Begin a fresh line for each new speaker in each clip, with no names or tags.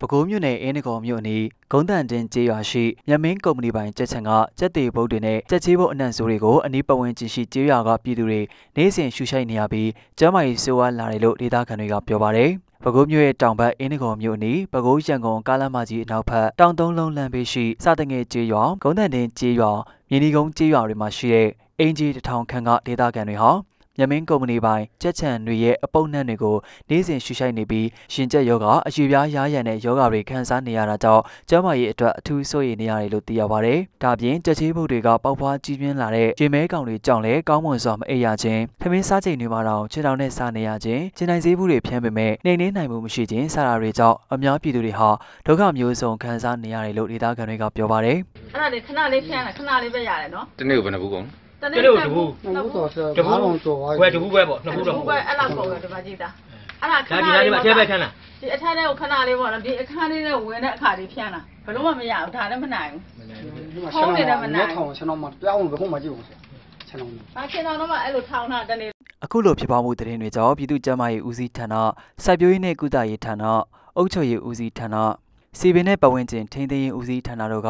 ပဲခူးမြို့နယ်အင်းနဂေါ်မြို့အနီးဂုံးတန်တင်ကျေးရွာရှိမြမင်းကုမ္ပဏီပိုင်ကြက်ချံကကြက်တေဘုတ်တွေနဲ့ကြက်ချေးဘုတ်အနှံ့ဆိုးတွေကိုအနီးပတ်ဝန်းကျင်ရှိကျေးရွာကပြည်သူတွေနေ့စဉ်ရှူရှိုက်နေရပြီးကျန်းမာရေးဆိုးဝါးလာတယ်လို့ဒေသခံတွေကပြောပါတယ်ပဲခူးမြို့ရဲ့တောင်ဘက်အင်းနဂေါ်မြို့အနီးပဲခူးရန်ကုန်ကားလမ်းမကြီးအနောက်ဘက်တောင်သုံးလုံးလမ်းဘေးရှိစတငယ်ကျေးရွာဂုံးတန်တင်ကျေးရွာမြင်းဒီကုန်းကျေးရွာတွေမှာရှိတဲ့အင်ဂျီတထောင်ခန့်ကဒေသခံတွေဟာမြမင်းကုမ္ပဏီပိုင်ကြက်ချံတွေရဲ့အပုပ်နှံ့တွေကိုနေ့စဉ်ရှူရှိုက်နေပြီးရှင်ကျက်ယောဂအယူပြားရားရံတဲ့ယောဂတွေခံစားနေရတာကြောင့်ကျန်းမာရေးအတွက်အထူးစိုးရိမ်နေရတယ်လို့သိရပါတယ်။ဒါပြင်ကြက်ချေးဘုတ်တွေကပေါက်ဖွားကြီးပြင်းလာတဲ့ရေမဲကောင်တွေကြောင့်လည်းကောင်းမွန်စွာမအိပ်ရခြင်း၊ထမင်းစားချိန်တွေမှာတောင်ခြေထောက်နဲ့စားနေရခြင်း၊ခြေနိုင်ဆေးဘူးတွေဖျံပေမဲ့နှိမ်နှင်းနိုင်မှုမရှိခြင်းစတာတွေကြောင့်အများပြည်သူတွေဟာဒုက္ခမျိုးစုံခံစားနေရတယ်လို့ဒေသခံတွေကပြောပါတယ်
။အဲ့ဒါလေခဏလေးဖျံတာခဏလေးပဲရတယ်နော်
။ဒီနေ့ကိုဘယ်နှဘူးကုန်လဲ။တနေ့တဘူး
။နောက်တော့တဘူးတော့ဝယ်တဘူးပဲပေါ့နှစ်ဘူးတော့ဟုတ်ဘူးပဲအဲ့လောက်ပေါ့ဒီမှာကြည့်တာ။အဲ့ဒါခဏလေးဒါဒီမှာအထဲပဲခန်းလား။ဒီအထဲလေးကိုခဏလေးပေါ့နော်ဒီအခန်းလေးနဲ့ဝင်တဲ့အခါလေးဖြန်းလား။ဘလို့မှမရဘူးဒါလည်းမနိုင်ဘူး
။ဖုန်းနဲ့လည်းမနိုင်ဘူး။ထောင်ကျွန်တော်မှပြောင်းဝင်ဘုံမှကြည့်အောင်ဆက်။ကျွန်တော်
။ဘာကျွန်တော်တော့မှအဲ့လိုထောင်တာတနေ့
အခုလိုဖြစ်ပွားမှုသတင်းတွေကြောင့်ပြည်သူ့ကျန်းမာရေးဦးစီးဌာနစိုက်ပျိုးရေးနှင့်ကုသရေးဌာနအုပ်ချုပ်ရေးဦးစီးဌာနစီပင်နဲ့ပဝင်းကျင်ထိန်းသိမ်းရေးဦးစီးဌာနတို့က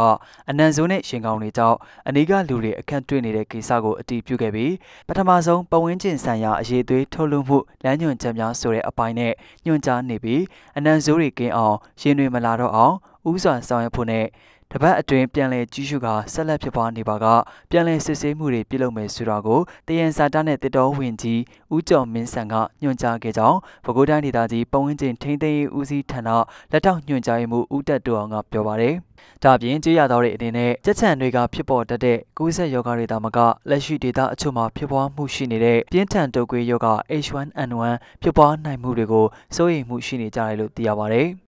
အနံဇုံနဲ့ရှင်ကောင်းတွေကြောင့်အနီးကလူတွေအခက်တွေ့နေတဲ့ကိစ္စကိုအတည်ပြုခဲ့ပြီးပထမဆုံးပဝင်းကျင်ဆန်ရာအရေးသွေးထုတ်လွှင့်မှုလမ်းညွှန်ချက်များဆိုတဲ့အပိုင်းနဲ့ညွှန်ကြားနေပြီးအနံဇိုးတွေကင်းအောင်ရင်းတွေမလာတော့အောင်ဥစွာဆောင်ရွက်ဖို့နဲ့။တပတ်အတွင်းပြန်လည်ကြီးစုကဆက်လက်ဖြစ်ပွားနေပါကပြန်လည်စစ်ဆေးမှုတွေပြုလုပ်မယ်ဆိုတာကိုတယန်စာတာနဲ့တစ်တော်ဝင်ကြီးဦးကျော်မင်းဆန်ကညွှန်ကြားခဲ့ကြောင်းပဲခူးတိုင်းဒေသကြီးပဝင်းကျင်ထိန်းသိမ်းရေးဦးစီးဌာနလက်ထောက်ညွှန်ကြားရေးမှူးဦးတက်တူအောင်ကပြောပါတယ်။ဒါပြင်ကြေးရသားတွေအနေနဲ့ကြက်ချံတွေကဖြစ်ပေါ်တတ်တဲ့ကူးစက်ယောဂတွေသာမကလက်ရှိဒေသအချို့မှာဖြစ်ပွားမှုရှိနေတဲ့ပြင်းထန်တုပ်ကွေးယောဂ H1N1 ဖြစ်ပွားနိုင်မှုတွေကိုစိုးရိမ်မှုရှိနေကြတယ်လို့သိရပါဗျ။